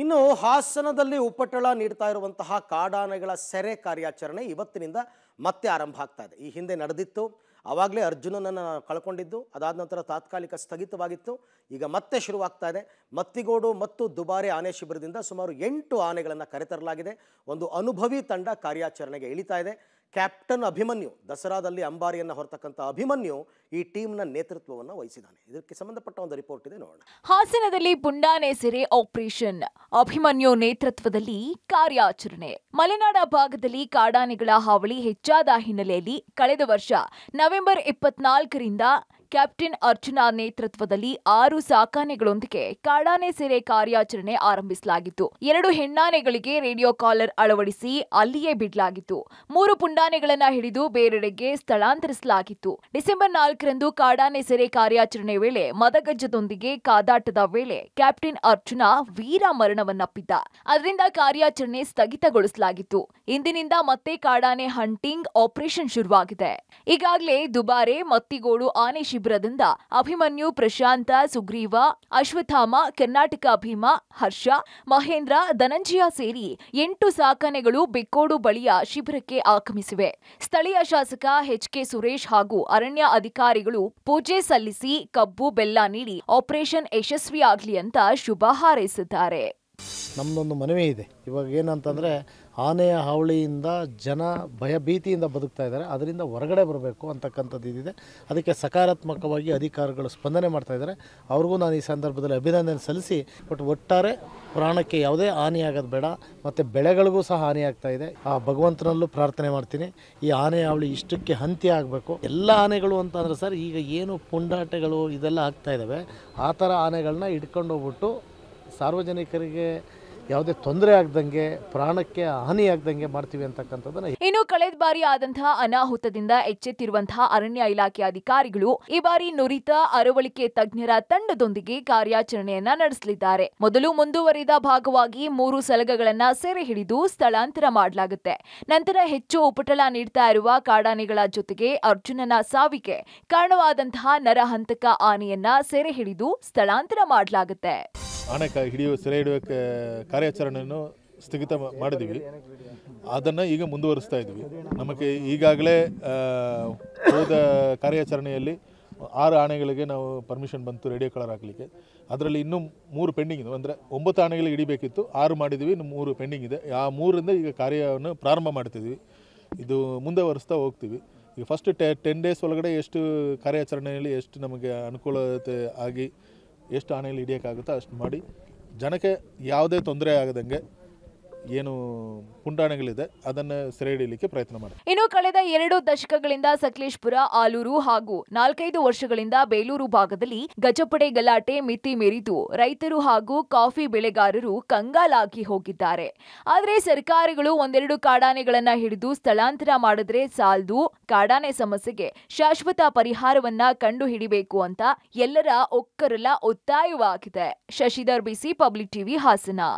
ಇನ್ನು ಹಾಸನದಲ್ಲಿ ಉಪಟಳ ನೀಡ್ತಾ ಇರುವಂತಹ ಕಾಡಾನೆಗಳ ಸೆರೆ ಕಾರ್ಯಾಚರಣೆ ಇವತ್ತಿನಿಂದ ಮತ್ತೆ ಆರಂಭ ಆಗ್ತಾ ಇದೆ ಈ ಹಿಂದೆ ನಡೆದಿತ್ತು ಆವಾಗಲೇ ಅರ್ಜುನನನ್ನು ಕಳ್ಕೊಂಡಿದ್ದು ಅದಾದ ನಂತರ ತಾತ್ಕಾಲಿಕ ಸ್ಥಗಿತವಾಗಿತ್ತು ಈಗ ಮತ್ತೆ ಶುರುವಾಗ್ತಾ ಇದೆ ಮತ್ತಿಗೋಡು ಮತ್ತು ದುಬಾರಿ ಆನೆ ಶಿಬಿರದಿಂದ ಸುಮಾರು ಎಂಟು ಆನೆಗಳನ್ನು ಕರೆತರಲಾಗಿದೆ ಒಂದು ಅನುಭವಿ ತಂಡ ಕಾರ್ಯಾಚರಣೆಗೆ ಇಳಿತಾ ಇದೆ ಕ್ಯಾಪ್ಟನ್ ಅಭಿಮನ್ಯು ದಸರಾದಲ್ಲಿ ಅಂಬಾರಿಯನ್ನು ಹೊರತಕ್ಕಂಥ ಅಭಿಮನ್ಯು ಈ ಟೀಮ್ನ ನೇತೃತ್ವವನ್ನು ವಹಿಸಿದ್ದಾನೆ ಇದಕ್ಕೆ ಸಂಬಂಧಪಟ್ಟ ಒಂದು ರಿಪೋರ್ಟ್ ಇದೆ ನೋಡೋಣ ಹಾಸನದಲ್ಲಿ ಪುಂಡಾನೆ ಸೆರೆ ಆಪರೇಷನ್ ಅಭಿಮನ್ಯು ನೇತೃತ್ವದಲ್ಲಿ ಕಾರ್ಯಾಚರಣೆ ಮಲೆನಾಡ ಭಾಗದಲ್ಲಿ ಕಾಡಾನೆಗಳ ಹಾವಳಿ ಹೆಚ್ಚು ಹೆಚ್ಚಾದ ಹಿನ್ನೆಲೆಯಲ್ಲಿ ಕಳೆದ ವರ್ಷ ನವೆಂಬರ್ ಇಪ್ಪತ್ನಾಲ್ಕರಿಂದ ಕ್ಯಾಪ್ಟನ್ ಅರ್ಜುನ ನೇತೃತ್ವದಲ್ಲಿ ಆರು ಸಾಕಾನೆಗಳೊಂದಿಗೆ ಕಾಡಾನೆ ಸೆರೆ ಕಾರ್ಯಾಚರಣೆ ಆರಂಭಿಸಲಾಗಿತ್ತು ಎರಡು ಹೆಣ್ಣಾನೆಗಳಿಗೆ ರೇಡಿಯೋ ಕಾಲರ್ ಅಳವಡಿಸಿ ಅಲ್ಲಿಯೇ ಬಿಡಲಾಗಿತ್ತು ಮೂರು ಪುಂಡಾನೆಗಳನ್ನು ಹಿಡಿದು ಬೇರೆಡೆಗೆ ಸ್ಥಳಾಂತರಿಸಲಾಗಿತ್ತು ಡಿಸೆಂಬರ್ ನಾಲ್ಕರಂದು ಕಾಡಾನೆ ಸೆರೆ ಕಾರ್ಯಾಚರಣೆ ವೇಳೆ ಮದಗಜ್ಜದೊಂದಿಗೆ ಕಾದಾಟದ ವೇಳೆ ಕ್ಯಾಪ್ಟನ್ ಅರ್ಜುನ ವೀರ ಮರಣವನ್ನಪ್ಪಿದ್ದ ಅದರಿಂದ ಕಾರ್ಯಾಚರಣೆ ಸ್ಥಗಿತಗೊಳಿಸಲಾಗಿತ್ತು ಇಂದಿನಿಂದ ಮತ್ತೆ ಕಾಡಾನೆ ಹಂಟಿಂಗ್ ಆಪರೇಷನ್ ಶುರುವಾಗಿದೆ ಈಗಾಗಲೇ ದುಬಾರೆ ಮತ್ತಿಗೋಡು ಆನೆ ಶಿಬಿರದಿಂದ ಅಭಿಮನ್ಯು ಪ್ರಶಾಂತ ಸುಗ್ರೀವ ಅಶ್ವಥಾಮ ಕರ್ನಾಟಕ ಭೀಮ ಹರ್ಷ ಮಹೇಂದ್ರ ಧನಂಜಯ ಸೇರಿ ಎಂಟು ಸಾಕನೆಗಳು ಬೆಕ್ಕೋಡು ಬಳಿಯ ಶಿಬಿರಕ್ಕೆ ಆಗಮಿಸಿವೆ ಸ್ಥಳೀಯ ಶಾಸಕ ಎಚ್ ಕೆ ಸುರೇಶ್ ಹಾಗೂ ಅರಣ್ಯ ಅಧಿಕಾರಿಗಳು ಪೂಜೆ ಸಲ್ಲಿಸಿ ಕಬ್ಬು ಬೆಲ್ಲ ನೀಡಿ ಆಪರೇಷನ್ ಯಶಸ್ವಿಯಾಗಲಿ ಅಂತ ಶುಭ ಹಾರೈಸಿದ್ದಾರೆ ನಮ್ಮದೊಂದು ಮನವಿ ಇದೆ ಇವಾಗ ಏನಂತಂದರೆ ಆನೆಯ ಹಾವಳಿಯಿಂದ ಜನ ಭಯಭೀತಿಯಿಂದ ಬದುಕ್ತಾ ಇದ್ದಾರೆ ಅದರಿಂದ ಹೊರಗಡೆ ಬರಬೇಕು ಅಂತಕ್ಕಂಥದ್ದು ಇದಿದೆ ಅದಕ್ಕೆ ಸಕಾರಾತ್ಮಕವಾಗಿ ಅಧಿಕಾರಿಗಳು ಸ್ಪಂದನೆ ಮಾಡ್ತಾ ಇದ್ದಾರೆ ಅವ್ರಿಗೂ ನಾನು ಈ ಸಂದರ್ಭದಲ್ಲಿ ಅಭಿನಂದನೆ ಸಲ್ಲಿಸಿ ಬಟ್ ಒಟ್ಟಾರೆ ಪ್ರಾಣಕ್ಕೆ ಯಾವುದೇ ಹಾನಿಯಾಗೋದು ಬೇಡ ಮತ್ತು ಬೆಳೆಗಳಿಗೂ ಸಹ ಹಾನಿಯಾಗ್ತಾ ಇದೆ ಆ ಭಗವಂತನಲ್ಲೂ ಪ್ರಾರ್ಥನೆ ಮಾಡ್ತೀನಿ ಈ ಆನೆ ಹಾವಳಿ ಇಷ್ಟಕ್ಕೆ ಹಂತಿ ಆಗಬೇಕು ಎಲ್ಲ ಆನೆಗಳು ಅಂತಂದರೆ ಸರ್ ಈಗ ಏನು ಪುಂಡಾಟೆಗಳು ಇದೆಲ್ಲ ಆಗ್ತಾ ಇದ್ದಾವೆ ಆ ಥರ ಆನೆಗಳನ್ನ ಹೋಗ್ಬಿಟ್ಟು ಸಾರ್ವಜನಿಕರಿಗೆ ಯಾವುದೇ ತೊಂದರೆ ಆಗದಂಗೆ ಪ್ರಾಣಕ್ಕೆ ಹಾನಿ ಆಗದಂಗೆ ಮಾಡ್ತೀವಿ ಅಂತಕ್ಕಂಥದ್ದನ್ನ ಇನ್ನು ಕಳೆದ ಬಾರಿ ಆದಂತಹ ಅನಾಹುತದಿಂದ ಎಚ್ಚೆತ್ತಿರುವಂತಹ ಅರಣ್ಯ ಇಲಾಖೆ ಅಧಿಕಾರಿಗಳು ಈ ಬಾರಿ ನುರಿತ ಅರವಳಿಕೆ ತಜ್ಞರ ತಂಡದೊಂದಿಗೆ ಕಾರ್ಯಾಚರಣೆಯನ್ನ ನಡೆಸಲಿದ್ದಾರೆ ಮೊದಲು ಮುಂದುವರಿದ ಭಾಗವಾಗಿ ಮೂರು ಸಲಗಗಳನ್ನ ಸೆರೆ ಹಿಡಿದು ಸ್ಥಳಾಂತರ ಮಾಡಲಾಗುತ್ತೆ ನಂತರ ಹೆಚ್ಚು ಉಪಟಳ ನೀಡ್ತಾ ಇರುವ ಕಾಡಾನೆಗಳ ಜೊತೆಗೆ ಅರ್ಜುನನ ಸಾವಿಗೆ ಕಾರಣವಾದಂತಹ ನರಹಂತಕ ಆನೆಯನ್ನ ಸೆರೆ ಹಿಡಿದು ಸ್ಥಳಾಂತರ ಮಾಡಲಾಗುತ್ತೆ ಆಣೆ ಕ ಹಿಡಿಯುವ ಸೆರೆ ಹಿಡಿಯುವ ಕಾರ್ಯಾಚರಣೆಯನ್ನು ಸ್ಥಗಿತ ಮಾಡಿದೀವಿ ಅದನ್ನು ಈಗ ಮುಂದುವರಿಸ್ತಾ ಇದ್ವಿ ನಮಗೆ ಈಗಾಗಲೇ ಹೋದ ಕಾರ್ಯಾಚರಣೆಯಲ್ಲಿ ಆರು ಆಣೆಗಳಿಗೆ ನಾವು ಪರ್ಮಿಷನ್ ಬಂತು ರೇಡಿಯೋ ಕಲರ್ ಹಾಕಲಿಕ್ಕೆ ಅದರಲ್ಲಿ ಇನ್ನೂ ಮೂರು ಪೆಂಡಿಂಗ್ ಇದೆ ಅಂದರೆ ಒಂಬತ್ತು ಆಣೆಗಳಿಗೆ ಹಿಡಿಬೇಕಿತ್ತು ಆರು ಮಾಡಿದ್ವಿ ಇನ್ನು ಮೂರು ಪೆಂಡಿಂಗ್ ಇದೆ ಆ ಮೂರರಿಂದ ಈಗ ಕಾರ್ಯವನ್ನು ಪ್ರಾರಂಭ ಮಾಡ್ತಿದ್ವಿ ಇದು ಮುಂದೆ ವರ್ಸ್ತಾ ಹೋಗ್ತೀವಿ ಈಗ ಫಸ್ಟ್ ಟೆ ಟೆನ್ ಡೇಸ್ ಒಳಗಡೆ ಎಷ್ಟು ಕಾರ್ಯಾಚರಣೆಯಲ್ಲಿ ಎಷ್ಟು ನಮಗೆ ಅನುಕೂಲತೆ ಆಗಿ ಎಷ್ಟು ಆನೆಯಲ್ಲಿ ಹಿಡಿಯೋಕ್ಕಾಗುತ್ತೋ ಅಷ್ಟು ಮಾಡಿ ಜನಕ್ಕೆ ಯಾವುದೇ ತೊಂದರೆ ಆಗದಂಗೆ ಏನು ಅದನ್ನು ಸೆರೆ ಹಿಡಿಯಲಿಕ್ಕೆ ಪ್ರಯತ್ನ ಮಾಡಿ ಇನ್ನು ಕಳೆದ ಎರಡು ದಶಕಗಳಿಂದ ಸಕಲೇಶ್ಪುರ ಆಲೂರು ಹಾಗೂ ನಾಲ್ಕೈದು ವರ್ಷಗಳಿಂದ ಬೇಲೂರು ಭಾಗದಲ್ಲಿ ಗಜಪಡೆ ಗಲಾಟೆ ಮಿತಿ ಮೀರಿತು ರೈತರು ಹಾಗೂ ಕಾಫಿ ಬೆಳೆಗಾರರು ಕಂಗಾಲಾಗಿ ಹೋಗಿದ್ದಾರೆ ಆದರೆ ಸರ್ಕಾರಗಳು ಒಂದೆರಡು ಕಾಡಾನೆಗಳನ್ನ ಹಿಡಿದು ಸ್ಥಳಾಂತರ ಮಾಡಿದ್ರೆ ಸಾಲ್ದು ಕಾಡಾನೆ ಸಮಸ್ಯೆಗೆ ಶಾಶ್ವತ ಪರಿಹಾರವನ್ನ ಕಂಡುಹಿಡಿಬೇಕು ಅಂತ ಎಲ್ಲರ ಒಕ್ಕರಲ ಒತ್ತಾಯವಾಗಿದೆ Shashidhar BC public TV Hassan